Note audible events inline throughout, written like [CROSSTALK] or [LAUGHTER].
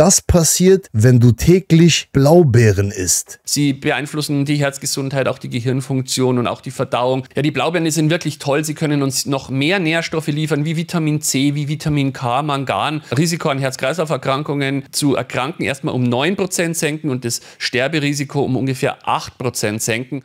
Das passiert, wenn du täglich Blaubeeren isst. Sie beeinflussen die Herzgesundheit, auch die Gehirnfunktion und auch die Verdauung. Ja, die Blaubeeren die sind wirklich toll. Sie können uns noch mehr Nährstoffe liefern, wie Vitamin C, wie Vitamin K, Mangan. Risiko an Herz-Kreislauf-Erkrankungen zu erkranken erstmal um 9% senken und das Sterberisiko um ungefähr 8% senken.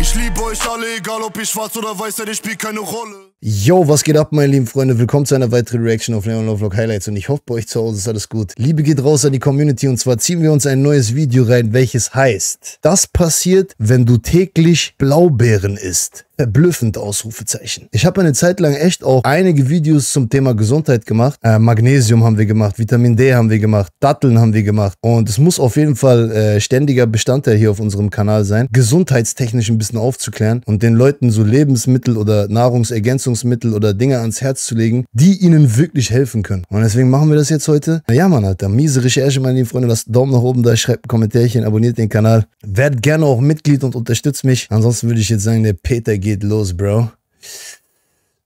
Ich liebe euch alle, egal ob ihr schwarz oder weiß, seid, spielt keine Rolle. Yo, was geht ab, meine lieben Freunde? Willkommen zu einer weiteren Reaction auf Leon Lovelock Highlights und ich hoffe, bei euch zu Hause ist alles gut. Liebe geht raus an die Community und zwar ziehen wir uns ein neues Video rein, welches heißt, das passiert, wenn du täglich Blaubeeren isst. Verblüffend, Ausrufezeichen. Ich habe eine Zeit lang echt auch einige Videos zum Thema Gesundheit gemacht. Äh, Magnesium haben wir gemacht, Vitamin D haben wir gemacht, Datteln haben wir gemacht. Und es muss auf jeden Fall äh, ständiger Bestandteil hier auf unserem Kanal sein, gesundheitstechnisch ein bisschen aufzuklären und den Leuten so Lebensmittel oder Nahrungsergänzungen Nahrungsergänzungsmittel oder Dinge ans Herz zu legen, die ihnen wirklich helfen können. Und deswegen machen wir das jetzt heute. Na ja, Mann, Alter, miese Recherche, meine lieben Freunde. Lasst einen Daumen nach oben da, schreibt ein Kommentärchen, abonniert den Kanal. Werd gerne auch Mitglied und unterstützt mich. Ansonsten würde ich jetzt sagen, der Peter geht los, Bro.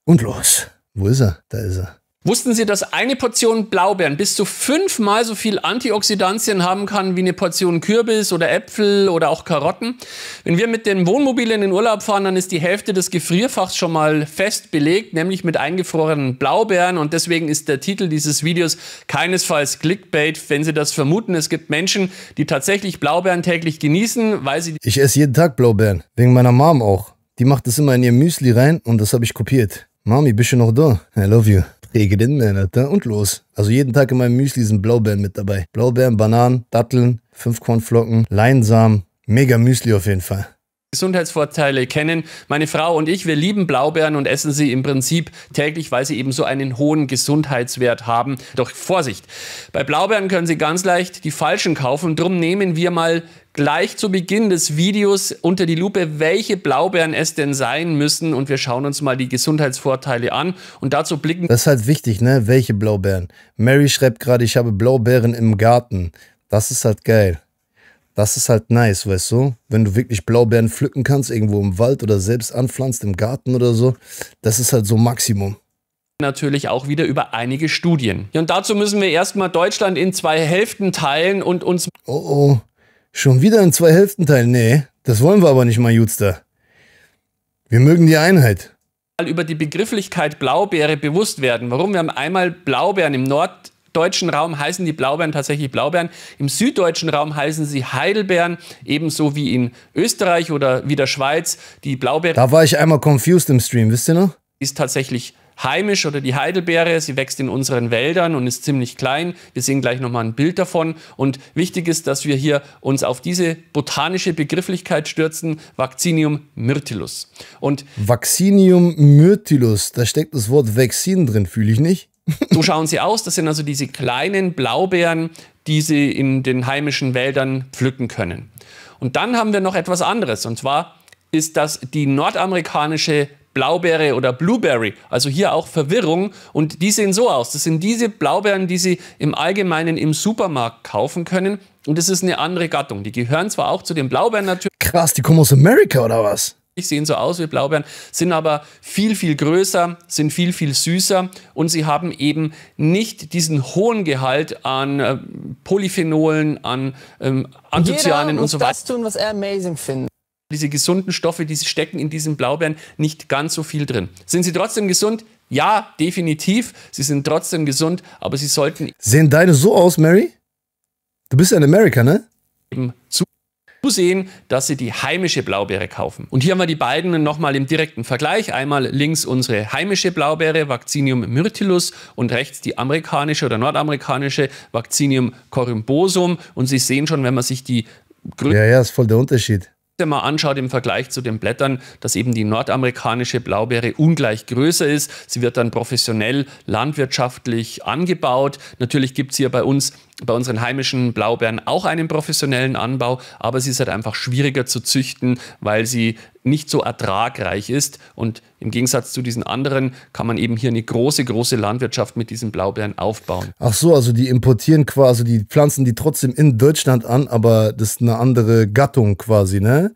Und los. Wo ist er? Da ist er. Wussten Sie, dass eine Portion Blaubeeren bis zu fünfmal so viel Antioxidantien haben kann wie eine Portion Kürbis oder Äpfel oder auch Karotten? Wenn wir mit den Wohnmobil in den Urlaub fahren, dann ist die Hälfte des Gefrierfachs schon mal fest belegt, nämlich mit eingefrorenen Blaubeeren. Und deswegen ist der Titel dieses Videos keinesfalls Clickbait, wenn Sie das vermuten. Es gibt Menschen, die tatsächlich Blaubeeren täglich genießen, weil sie... Ich esse jeden Tag Blaubeeren, wegen meiner Mom auch. Die macht das immer in ihr Müsli rein und das habe ich kopiert. Mami, bist du noch da? I love you. Rege den Männer ne? und los. Also jeden Tag in meinem Müsli sind Blaubeeren mit dabei. Blaubeeren, Bananen, Datteln, 5 Kornflocken, Leinsamen. Mega Müsli auf jeden Fall. Gesundheitsvorteile kennen. Meine Frau und ich, wir lieben Blaubeeren und essen sie im Prinzip täglich, weil sie eben so einen hohen Gesundheitswert haben. Doch Vorsicht, bei Blaubeeren können Sie ganz leicht die falschen kaufen. Drum nehmen wir mal gleich zu Beginn des Videos unter die Lupe, welche Blaubeeren es denn sein müssen und wir schauen uns mal die Gesundheitsvorteile an und dazu blicken. Das ist halt wichtig, ne? Welche Blaubeeren? Mary schreibt gerade, ich habe Blaubeeren im Garten. Das ist halt geil. Das ist halt nice, weißt du? Wenn du wirklich Blaubeeren pflücken kannst, irgendwo im Wald oder selbst anpflanzt, im Garten oder so, das ist halt so Maximum natürlich auch wieder über einige Studien. Und dazu müssen wir erstmal Deutschland in zwei Hälften teilen und uns. Oh oh, schon wieder in zwei Hälften teilen? Nee, das wollen wir aber nicht mal, Jutster. Wir mögen die Einheit. Über die Begrifflichkeit Blaubeere bewusst werden. Warum? Wir haben einmal Blaubeeren im Nord norddeutschen Raum heißen die Blaubeeren tatsächlich Blaubeeren. Im süddeutschen Raum heißen sie Heidelbeeren, ebenso wie in Österreich oder wie der Schweiz. Die Blaubeere. Da war ich einmal confused im Stream, wisst ihr noch? Ist tatsächlich heimisch oder die Heidelbeere. Sie wächst in unseren Wäldern und ist ziemlich klein. Wir sehen gleich nochmal ein Bild davon. Und wichtig ist, dass wir hier uns auf diese botanische Begrifflichkeit stürzen. Vaccinium myrtillus. Und Vaccinium myrtillus, da steckt das Wort Vaccin drin, fühle ich nicht. So schauen sie aus. Das sind also diese kleinen Blaubeeren, die sie in den heimischen Wäldern pflücken können. Und dann haben wir noch etwas anderes. Und zwar ist das die nordamerikanische Blaubeere oder Blueberry. Also hier auch Verwirrung. Und die sehen so aus. Das sind diese Blaubeeren, die Sie im Allgemeinen im Supermarkt kaufen können. Und es ist eine andere Gattung. Die gehören zwar auch zu den Blaubeeren natürlich. Krass, die kommen aus Amerika oder was? sehen so aus wie Blaubeeren, sind aber viel, viel größer, sind viel, viel süßer und sie haben eben nicht diesen hohen Gehalt an äh, Polyphenolen, an ähm, Anthocyanen und so weiter. Das tun, was er amazing findet diese gesunden Stoffe, die stecken in diesen Blaubeeren, nicht ganz so viel drin. Sind sie trotzdem gesund? Ja, definitiv. Sie sind trotzdem gesund, aber sie sollten. Sehen deine so aus, Mary? Du bist ja in Amerika, ne? Eben zu sehen, dass sie die heimische Blaubeere kaufen. Und hier haben wir die beiden nochmal im direkten Vergleich. Einmal links unsere heimische Blaubeere, Vaccinium myrtillus, und rechts die amerikanische oder nordamerikanische, Vaccinium corymbosum. Und Sie sehen schon, wenn man sich die Grün ja, ja, ist voll der Unterschied wenn man anschaut im Vergleich zu den Blättern, dass eben die nordamerikanische Blaubeere ungleich größer ist. Sie wird dann professionell landwirtschaftlich angebaut. Natürlich gibt es hier bei uns bei unseren heimischen Blaubeeren auch einen professionellen Anbau, aber sie ist halt einfach schwieriger zu züchten, weil sie nicht so ertragreich ist. Und im Gegensatz zu diesen anderen kann man eben hier eine große, große Landwirtschaft mit diesen Blaubeeren aufbauen. Ach so, also die importieren quasi, die pflanzen die trotzdem in Deutschland an, aber das ist eine andere Gattung quasi, ne?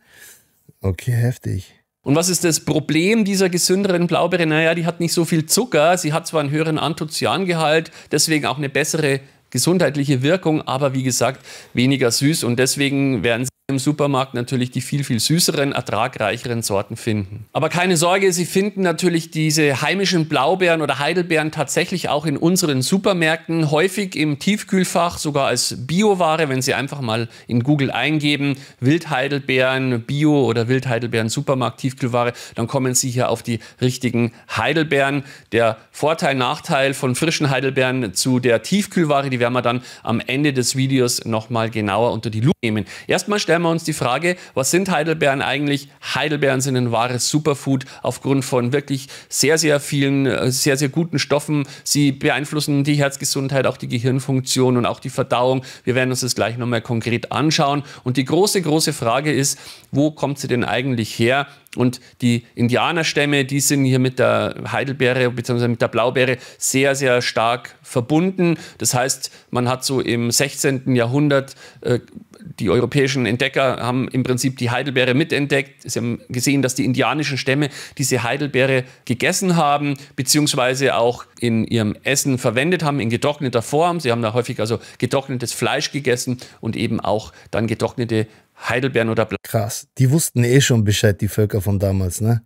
Okay, heftig. Und was ist das Problem dieser gesünderen Blaubeere? Naja, die hat nicht so viel Zucker, sie hat zwar einen höheren Anthocyangehalt, deswegen auch eine bessere gesundheitliche Wirkung, aber wie gesagt, weniger süß und deswegen werden im Supermarkt natürlich die viel, viel süßeren, ertragreicheren Sorten finden. Aber keine Sorge, Sie finden natürlich diese heimischen Blaubeeren oder Heidelbeeren tatsächlich auch in unseren Supermärkten, häufig im Tiefkühlfach, sogar als Bioware, wenn Sie einfach mal in Google eingeben, Wildheidelbeeren, Bio oder Wildheidelbeeren Supermarkt, Tiefkühlware, dann kommen Sie hier auf die richtigen Heidelbeeren. Der Vorteil, Nachteil von frischen Heidelbeeren zu der Tiefkühlware, die werden wir dann am Ende des Videos nochmal genauer unter die Lupe nehmen. Erstmal stellen stellen wir uns die Frage, was sind Heidelbeeren eigentlich? Heidelbeeren sind ein wahres Superfood aufgrund von wirklich sehr, sehr vielen, äh, sehr, sehr guten Stoffen. Sie beeinflussen die Herzgesundheit, auch die Gehirnfunktion und auch die Verdauung. Wir werden uns das gleich nochmal konkret anschauen. Und die große, große Frage ist, wo kommt sie denn eigentlich her? Und die Indianerstämme, die sind hier mit der Heidelbeere bzw. mit der Blaubeere sehr, sehr stark verbunden. Das heißt, man hat so im 16. Jahrhundert äh, die europäischen Entdecker haben im Prinzip die Heidelbeere mitentdeckt. Sie haben gesehen, dass die indianischen Stämme diese Heidelbeere gegessen haben, beziehungsweise auch in ihrem Essen verwendet haben, in getrockneter Form. Sie haben da häufig also getrocknetes Fleisch gegessen und eben auch dann getrocknete Heidelbeeren oder Bla Krass, die wussten eh schon Bescheid, die Völker von damals, ne?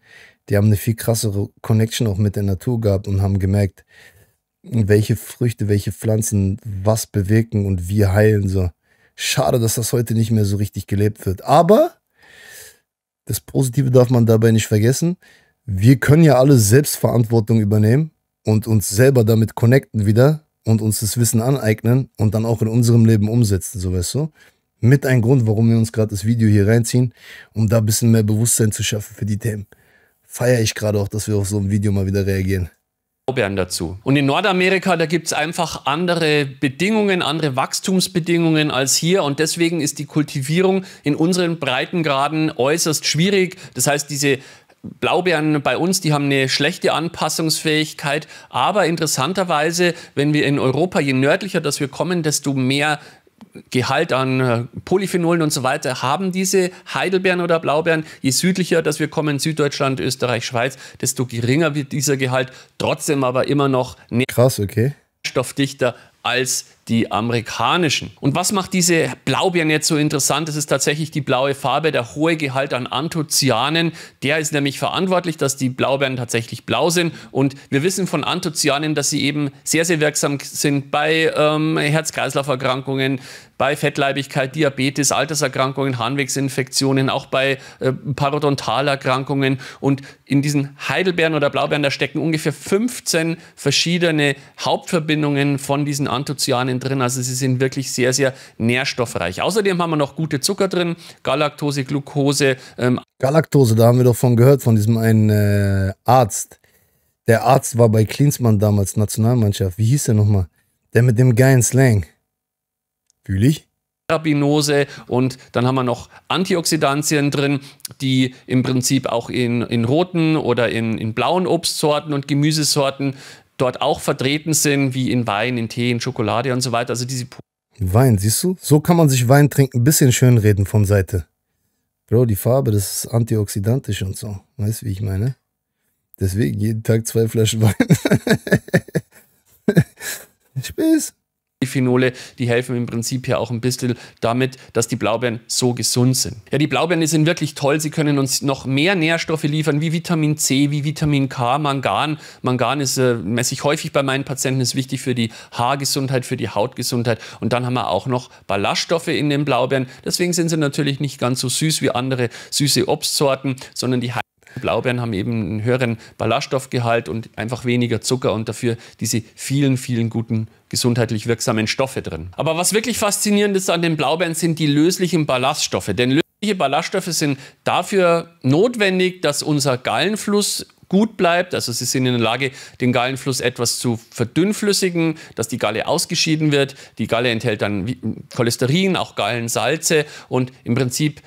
Die haben eine viel krassere Connection auch mit der Natur gehabt und haben gemerkt, welche Früchte, welche Pflanzen was bewirken und wie heilen so. Schade, dass das heute nicht mehr so richtig gelebt wird. Aber das Positive darf man dabei nicht vergessen. Wir können ja alle Selbstverantwortung übernehmen und uns selber damit connecten wieder und uns das Wissen aneignen und dann auch in unserem Leben umsetzen, so weißt du. Mit einem Grund, warum wir uns gerade das Video hier reinziehen, um da ein bisschen mehr Bewusstsein zu schaffen für die Themen. Feiere ich gerade auch, dass wir auf so ein Video mal wieder reagieren. Blaubeeren dazu. Und in Nordamerika, da gibt es einfach andere Bedingungen, andere Wachstumsbedingungen als hier. Und deswegen ist die Kultivierung in unseren Breitengraden äußerst schwierig. Das heißt, diese Blaubeeren bei uns, die haben eine schlechte Anpassungsfähigkeit, aber interessanterweise, wenn wir in Europa, je nördlicher das wir kommen, desto mehr Gehalt an äh, Polyphenolen und so weiter haben diese Heidelbeeren oder Blaubeeren. Je südlicher dass wir kommen, Süddeutschland, Österreich, Schweiz, desto geringer wird dieser Gehalt. Trotzdem aber immer noch ne- Krass, okay. nährstoffdichter als die amerikanischen. Und was macht diese Blaubeeren jetzt so interessant? Das ist tatsächlich die blaue Farbe, der hohe Gehalt an Anthocyanen. Der ist nämlich verantwortlich, dass die Blaubeeren tatsächlich blau sind. Und wir wissen von Anthocyanen, dass sie eben sehr, sehr wirksam sind bei ähm, Herz-Kreislauf-Erkrankungen, bei Fettleibigkeit, Diabetes, Alterserkrankungen, Harnwegsinfektionen, auch bei äh, Parodontalerkrankungen. Und in diesen Heidelbeeren oder Blaubeeren, da stecken ungefähr 15 verschiedene Hauptverbindungen von diesen Anthocyaninnen drin. Also sie sind wirklich sehr, sehr nährstoffreich. Außerdem haben wir noch gute Zucker drin, Galaktose, Glucose. Ähm Galaktose, da haben wir doch von gehört, von diesem einen äh, Arzt. Der Arzt war bei Klinsmann damals, Nationalmannschaft. Wie hieß er nochmal? Der mit dem geilen Slang. Fühle ich. Rabinose und dann haben wir noch Antioxidantien drin, die im Prinzip auch in, in roten oder in, in blauen Obstsorten und Gemüsesorten dort auch vertreten sind, wie in Wein, in Tee, in Schokolade und so weiter. Also diese Wein, siehst du? So kann man sich Wein trinken, ein bisschen schönreden von Seite. Bro, die Farbe, das ist antioxidantisch und so. Weißt du, wie ich meine? Deswegen jeden Tag zwei Flaschen Wein. [LAUGHS] Spieß. Die Phenole, die helfen im Prinzip ja auch ein bisschen damit, dass die Blaubeeren so gesund sind. Ja, die Blaubeeren die sind wirklich toll. Sie können uns noch mehr Nährstoffe liefern, wie Vitamin C, wie Vitamin K, Mangan. Mangan ist, äh, messe ich häufig bei meinen Patienten, ist wichtig für die Haargesundheit, für die Hautgesundheit. Und dann haben wir auch noch Ballaststoffe in den Blaubeeren. Deswegen sind sie natürlich nicht ganz so süß wie andere süße Obstsorten, sondern die Blaubeeren haben eben einen höheren Ballaststoffgehalt und einfach weniger Zucker und dafür diese vielen, vielen guten gesundheitlich wirksamen Stoffe drin. Aber was wirklich faszinierend ist an den Blaubeeren sind die löslichen Ballaststoffe. Denn lösliche Ballaststoffe sind dafür notwendig, dass unser Gallenfluss gut bleibt. Also sie sind in der Lage, den Gallenfluss etwas zu verdünnflüssigen, dass die Galle ausgeschieden wird. Die Galle enthält dann Cholesterin, auch Gallensalze und im Prinzip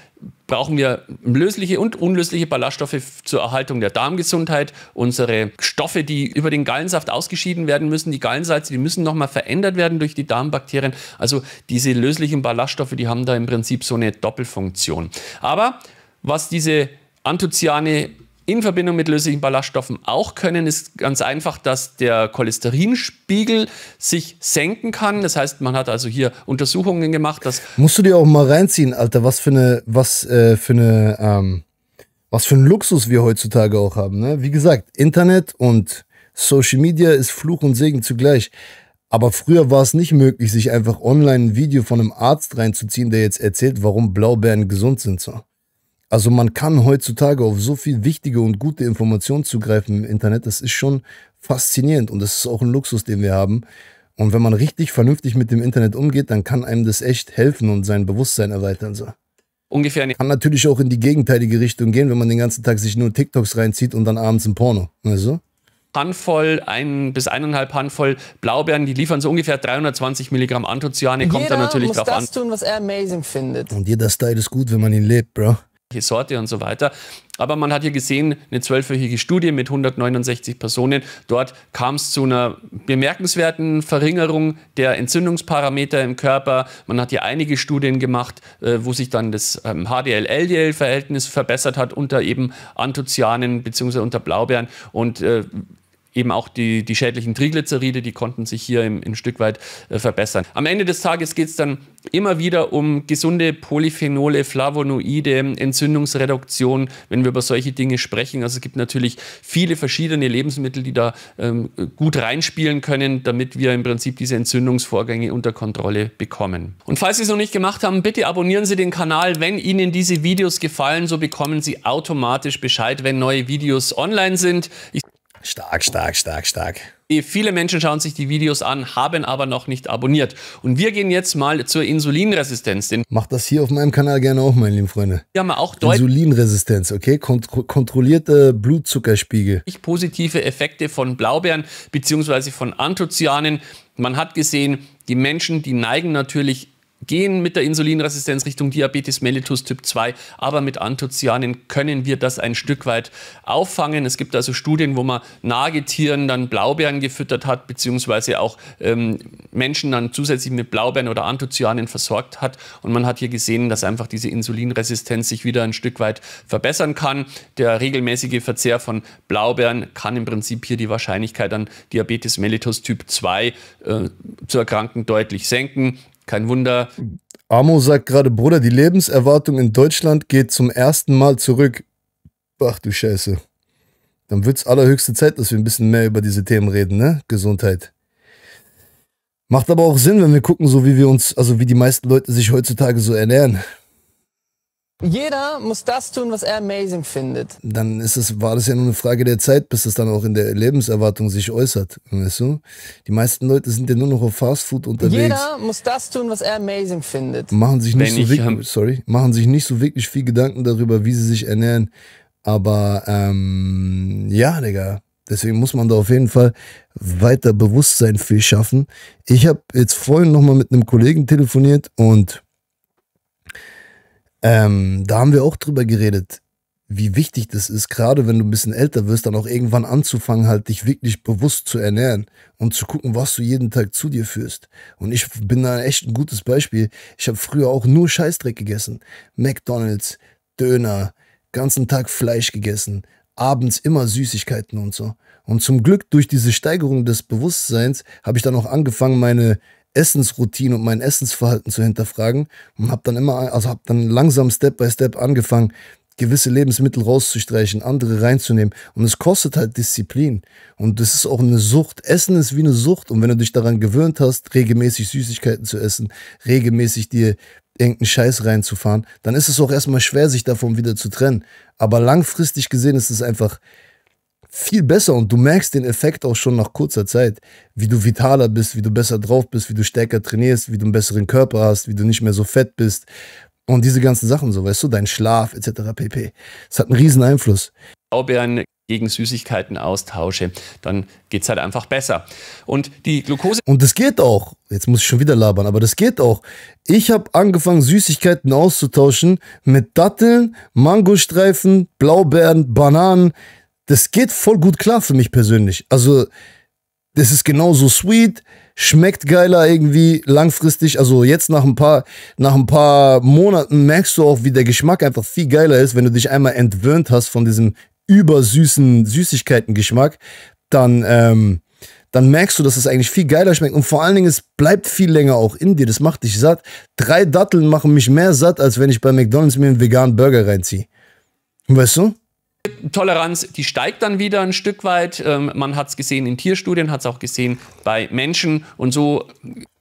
brauchen wir lösliche und unlösliche Ballaststoffe zur Erhaltung der Darmgesundheit. Unsere Stoffe, die über den Gallensaft ausgeschieden werden müssen, die Gallensalze, die müssen nochmal verändert werden durch die Darmbakterien. Also diese löslichen Ballaststoffe, die haben da im Prinzip so eine Doppelfunktion. Aber was diese Anthocyane in Verbindung mit löslichen Ballaststoffen auch können, ist ganz einfach, dass der Cholesterinspiegel sich senken kann. Das heißt, man hat also hier Untersuchungen gemacht, dass. Musst du dir auch mal reinziehen, Alter, was für eine, was äh, für eine, ähm, was für ein Luxus wir heutzutage auch haben. Ne? Wie gesagt, Internet und Social Media ist Fluch und Segen zugleich. Aber früher war es nicht möglich, sich einfach online ein Video von einem Arzt reinzuziehen, der jetzt erzählt, warum Blaubeeren gesund sind. So. Also man kann heutzutage auf so viel wichtige und gute Informationen zugreifen im Internet. Das ist schon faszinierend und das ist auch ein Luxus, den wir haben. Und wenn man richtig vernünftig mit dem Internet umgeht, dann kann einem das echt helfen und sein Bewusstsein erweitern. So. Ungefähr. nicht. Kann natürlich auch in die gegenteilige Richtung gehen, wenn man den ganzen Tag sich nur TikToks reinzieht und dann abends ein Porno. Also? Handvoll, ein bis eineinhalb Handvoll Blaubeeren, die liefern so ungefähr 320 Milligramm Anthocyane, kommt Jeder dann natürlich muss drauf das an. tun, was er amazing findet. Und jeder Style ist gut, wenn man ihn lebt, Bro. Sorte und so weiter. Aber man hat hier gesehen, eine zwölfwöchige Studie mit 169 Personen. Dort kam es zu einer bemerkenswerten Verringerung der Entzündungsparameter im Körper. Man hat hier einige Studien gemacht, äh, wo sich dann das HDL-LDL-Verhältnis ähm, verbessert hat unter eben Anthozianen bzw. unter Blaubeeren. Und äh, eben auch die, die schädlichen Triglyceride, die konnten sich hier im, ein Stück weit äh, verbessern. Am Ende des Tages geht es dann immer wieder um gesunde Polyphenole, Flavonoide, Entzündungsreduktion, wenn wir über solche Dinge sprechen. Also es gibt natürlich viele verschiedene Lebensmittel, die da ähm, gut reinspielen können, damit wir im Prinzip diese Entzündungsvorgänge unter Kontrolle bekommen. Und falls Sie es noch nicht gemacht haben, bitte abonnieren Sie den Kanal. Wenn Ihnen diese Videos gefallen, so bekommen Sie automatisch Bescheid, wenn neue Videos online sind. Ich Stark, stark, stark, stark. Viele Menschen schauen sich die Videos an, haben aber noch nicht abonniert. Und wir gehen jetzt mal zur Insulinresistenz. Macht das hier auf meinem Kanal gerne auch, meine lieben Freunde. Hier haben auch Insulinresistenz, okay? Kont kontrollierte Blutzuckerspiegel. Positive Effekte von Blaubeeren bzw. von Anthocyanen. Man hat gesehen, die Menschen, die neigen natürlich gehen mit der Insulinresistenz Richtung Diabetes mellitus Typ 2, aber mit Anthocyaninnen können wir das ein Stück weit auffangen. Es gibt also Studien, wo man Nagetieren dann Blaubeeren gefüttert hat, beziehungsweise auch ähm, Menschen dann zusätzlich mit Blaubeeren oder Anthocyaninnen versorgt hat. Und man hat hier gesehen, dass einfach diese Insulinresistenz sich wieder ein Stück weit verbessern kann. Der regelmäßige Verzehr von Blaubeeren kann im Prinzip hier die Wahrscheinlichkeit an Diabetes mellitus Typ 2 äh, zu erkranken deutlich senken. Kein Wunder. Amo sagt gerade, Bruder, die Lebenserwartung in Deutschland geht zum ersten Mal zurück. Ach du Scheiße. Dann wird es allerhöchste Zeit, dass wir ein bisschen mehr über diese Themen reden, ne? Gesundheit. Macht aber auch Sinn, wenn wir gucken, so wie wir uns, also wie die meisten Leute sich heutzutage so ernähren. Jeder muss das tun, was er amazing findet. Dann ist es, war das ja nur eine Frage der Zeit, bis das dann auch in der Lebenserwartung sich äußert. Weißt du? Die meisten Leute sind ja nur noch auf Fastfood unterwegs. Jeder muss das tun, was er amazing findet. Machen sich nicht, so wirklich, ähm, sorry, machen sich nicht so wirklich viel Gedanken darüber, wie sie sich ernähren. Aber ähm, ja, Digga. Deswegen muss man da auf jeden Fall weiter Bewusstsein für schaffen. Ich habe jetzt vorhin nochmal mit einem Kollegen telefoniert und ähm, da haben wir auch drüber geredet, wie wichtig das ist, gerade wenn du ein bisschen älter wirst, dann auch irgendwann anzufangen, halt dich wirklich bewusst zu ernähren und zu gucken, was du jeden Tag zu dir führst. Und ich bin da echt ein gutes Beispiel. Ich habe früher auch nur Scheißdreck gegessen. McDonalds, Döner, ganzen Tag Fleisch gegessen, abends immer Süßigkeiten und so. Und zum Glück durch diese Steigerung des Bewusstseins habe ich dann auch angefangen, meine Essensroutine und mein Essensverhalten zu hinterfragen und habe dann immer, also habe dann langsam Step by Step angefangen, gewisse Lebensmittel rauszustreichen, andere reinzunehmen. Und es kostet halt Disziplin. Und das ist auch eine Sucht. Essen ist wie eine Sucht. Und wenn du dich daran gewöhnt hast, regelmäßig Süßigkeiten zu essen, regelmäßig dir irgendeinen Scheiß reinzufahren, dann ist es auch erstmal schwer, sich davon wieder zu trennen. Aber langfristig gesehen ist es einfach viel besser und du merkst den Effekt auch schon nach kurzer Zeit, wie du vitaler bist, wie du besser drauf bist, wie du stärker trainierst, wie du einen besseren Körper hast, wie du nicht mehr so fett bist und diese ganzen Sachen so, weißt du, dein Schlaf etc. pp. Es hat einen riesen Einfluss. Blaubeeren gegen Süßigkeiten austausche, dann geht es halt einfach besser. Und die Glucose. Und das geht auch. Jetzt muss ich schon wieder labern, aber das geht auch. Ich habe angefangen, Süßigkeiten auszutauschen mit Datteln, Mangostreifen, Blaubeeren, Bananen das geht voll gut klar für mich persönlich. Also, das ist genauso sweet, schmeckt geiler irgendwie langfristig. Also jetzt nach ein paar, nach ein paar Monaten merkst du auch, wie der Geschmack einfach viel geiler ist, wenn du dich einmal entwöhnt hast von diesem übersüßen Süßigkeiten-Geschmack, dann, ähm, dann merkst du, dass es eigentlich viel geiler schmeckt. Und vor allen Dingen, es bleibt viel länger auch in dir. Das macht dich satt. Drei Datteln machen mich mehr satt, als wenn ich bei McDonalds mir einen veganen Burger reinziehe. Weißt du? Toleranz, die steigt dann wieder ein Stück weit. Ähm, man hat es gesehen in Tierstudien, hat es auch gesehen bei Menschen. Und so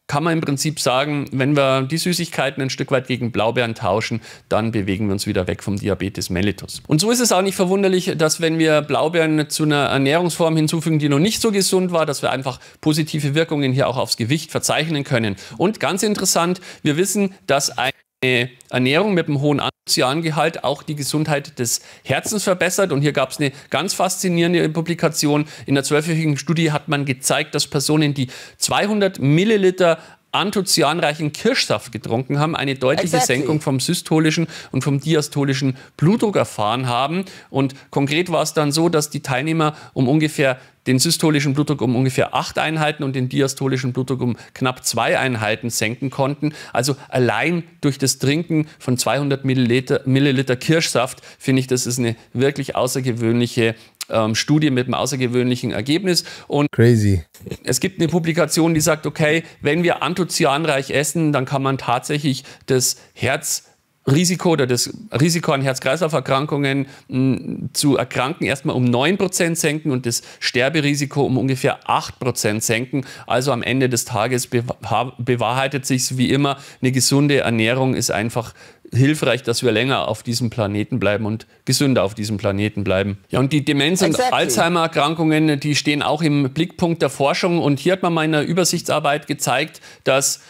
kann man im Prinzip sagen, wenn wir die Süßigkeiten ein Stück weit gegen Blaubeeren tauschen, dann bewegen wir uns wieder weg vom Diabetes mellitus. Und so ist es auch nicht verwunderlich, dass wenn wir Blaubeeren zu einer Ernährungsform hinzufügen, die noch nicht so gesund war, dass wir einfach positive Wirkungen hier auch aufs Gewicht verzeichnen können. Und ganz interessant, wir wissen, dass ein eine Ernährung mit einem hohen Antioxidantgehalt auch die Gesundheit des Herzens verbessert. Und hier gab es eine ganz faszinierende Publikation. In der zwölfjährigen Studie hat man gezeigt, dass Personen, die 200 Milliliter anthocyanreichen Kirschsaft getrunken haben, eine deutliche exactly. Senkung vom systolischen und vom diastolischen Blutdruck erfahren haben. Und konkret war es dann so, dass die Teilnehmer um ungefähr den systolischen Blutdruck um ungefähr acht Einheiten und den diastolischen Blutdruck um knapp zwei Einheiten senken konnten. Also allein durch das Trinken von 200 Milliliter, Milliliter Kirschsaft finde ich, das ist eine wirklich außergewöhnliche ähm, Studie mit einem außergewöhnlichen Ergebnis. Und Crazy. Es gibt eine Publikation, die sagt, okay, wenn wir anthocyanreich essen, dann kann man tatsächlich das Herz Risiko oder das Risiko an Herz-Kreislauf-Erkrankungen hm, zu erkranken erstmal um 9% senken und das Sterberisiko um ungefähr 8% senken. Also am Ende des Tages bewahrheitet sich wie immer, eine gesunde Ernährung ist einfach hilfreich, dass wir länger auf diesem Planeten bleiben und gesünder auf diesem Planeten bleiben. Ja, und die Demenz- und exactly. Alzheimer-Erkrankungen, die stehen auch im Blickpunkt der Forschung. Und hier hat man meiner Übersichtsarbeit gezeigt, dass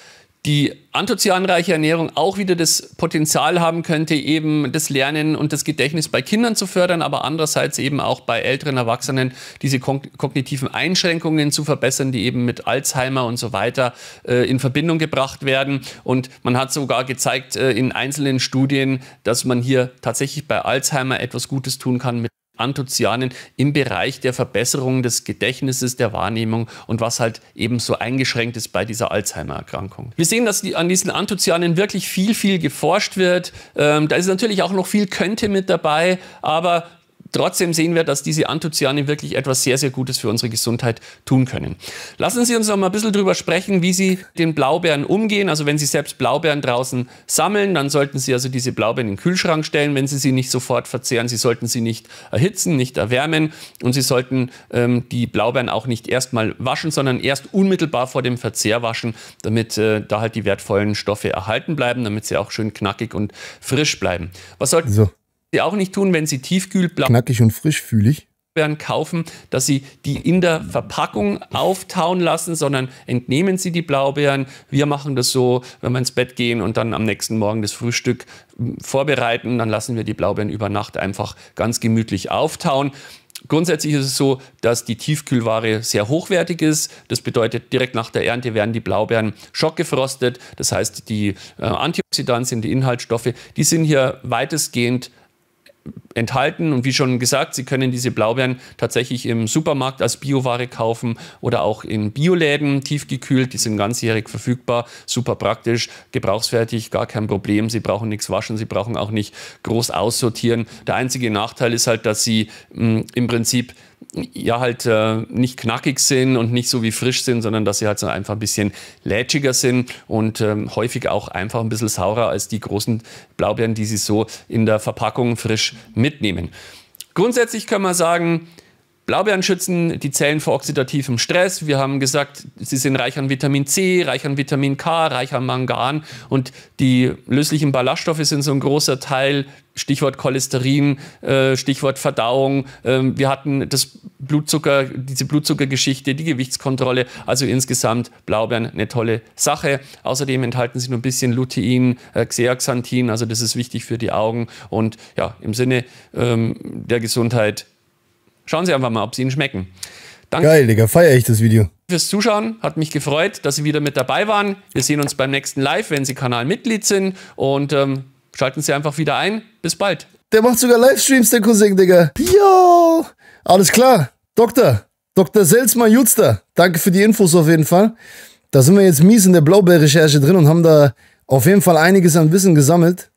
die anthocyanireiche Ernährung auch wieder das Potenzial haben könnte, eben das Lernen und das Gedächtnis bei Kindern zu fördern, aber andererseits eben auch bei älteren Erwachsenen diese kognitiven Einschränkungen zu verbessern, die eben mit Alzheimer und so weiter äh, in Verbindung gebracht werden. Und man hat sogar gezeigt äh, in einzelnen Studien, dass man hier tatsächlich bei Alzheimer etwas Gutes tun kann mit Anthozianen im Bereich der Verbesserung des Gedächtnisses, der Wahrnehmung und was halt eben so eingeschränkt ist bei dieser Alzheimer-Erkrankung. Wir sehen, dass die, an diesen Anthozianen wirklich viel, viel geforscht wird. Ähm, da ist natürlich auch noch viel Könnte mit dabei, aber Trotzdem sehen wir, dass diese Anthocyane wirklich etwas sehr, sehr Gutes für unsere Gesundheit tun können. Lassen Sie uns noch mal ein bisschen drüber sprechen, wie Sie den Blaubeeren umgehen. Also wenn Sie selbst Blaubeeren draußen sammeln, dann sollten Sie also diese Blaubeeren in den Kühlschrank stellen, wenn Sie sie nicht sofort verzehren. Sie sollten sie nicht erhitzen, nicht erwärmen und Sie sollten ähm, die Blaubeeren auch nicht erstmal waschen, sondern erst unmittelbar vor dem Verzehr waschen, damit äh, da halt die wertvollen Stoffe erhalten bleiben, damit sie auch schön knackig und frisch bleiben. Was sollten so sie auch nicht tun, wenn sie tiefkühlblau. Knackig und frisch frischfühlig kaufen, dass sie die in der Verpackung auftauen lassen, sondern entnehmen sie die Blaubeeren. Wir machen das so, wenn wir ins Bett gehen und dann am nächsten Morgen das Frühstück hm, vorbereiten, dann lassen wir die Blaubeeren über Nacht einfach ganz gemütlich auftauen. Grundsätzlich ist es so, dass die Tiefkühlware sehr hochwertig ist. Das bedeutet, direkt nach der Ernte werden die Blaubeeren schockgefrostet. Das heißt, die äh, Antioxidantien, die Inhaltsstoffe, die sind hier weitestgehend enthalten. Und wie schon gesagt, Sie können diese Blaubeeren tatsächlich im Supermarkt als Bioware kaufen oder auch in Bioläden tiefgekühlt. Die sind ganzjährig verfügbar, super praktisch, gebrauchsfertig, gar kein Problem. Sie brauchen nichts waschen, Sie brauchen auch nicht groß aussortieren. Der einzige Nachteil ist halt, dass Sie mh, mm, im Prinzip ja halt äh, nicht knackig sind und nicht so wie frisch sind, sondern dass sie halt so einfach ein bisschen lätschiger sind und ähm, häufig auch einfach ein bisschen saurer als die großen Blaubeeren, die sie so in der Verpackung frisch mitnehmen. Grundsätzlich kann man sagen, Blaubeeren schützen die Zellen vor oxidativem Stress. Wir haben gesagt, sie sind reich an Vitamin C, reich an Vitamin K, reich an Mangan und die löslichen Ballaststoffe sind so ein großer Teil Stichwort Cholesterin, äh, Stichwort Verdauung. Ähm, wir hatten das Blutzucker, diese Blutzuckergeschichte, die Gewichtskontrolle. Also insgesamt Blaubeeren eine tolle Sache. Außerdem enthalten sie nur ein bisschen Lutein, äh, Xeaxanthin. Also das ist wichtig für die Augen. Und ja, im Sinne ähm, der Gesundheit schauen Sie einfach mal, ob sie Ihnen schmecken. Danke. Geil, Digga, feiere ich das Video. Fürs Zuschauen, hat mich gefreut, dass Sie wieder mit dabei waren. Wir sehen uns beim nächsten Live, wenn Sie Kanalmitglied sind. Und ähm, Schalten Sie einfach wieder ein. Bis bald. Der macht sogar Livestreams, der Cousin, Digga. Jo! Alles klar. Doktor. Dr. Selzmann Jutster. Danke für die Infos auf jeden Fall. Da sind wir jetzt mies in der Blaubeerrecherche drin und haben da auf jeden Fall einiges an Wissen gesammelt.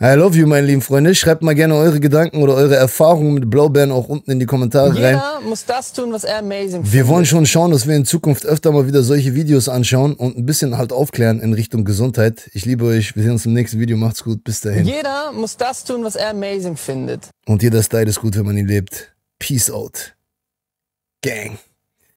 I love you, meine lieben Freunde. Schreibt mal gerne eure Gedanken oder eure Erfahrungen mit Blaubeeren auch unten in die Kommentare Jeder rein. Jeder muss das tun, was er amazing findet. Wir wollen schon schauen, dass wir in Zukunft öfter mal wieder solche Videos anschauen und ein bisschen halt aufklären in Richtung Gesundheit. Ich liebe euch. Wir sehen uns im nächsten Video. Macht's gut. Bis dahin. Jeder muss das tun, was er amazing findet. Und jeder Style ist gut, wenn man ihn lebt. Peace out. Gang.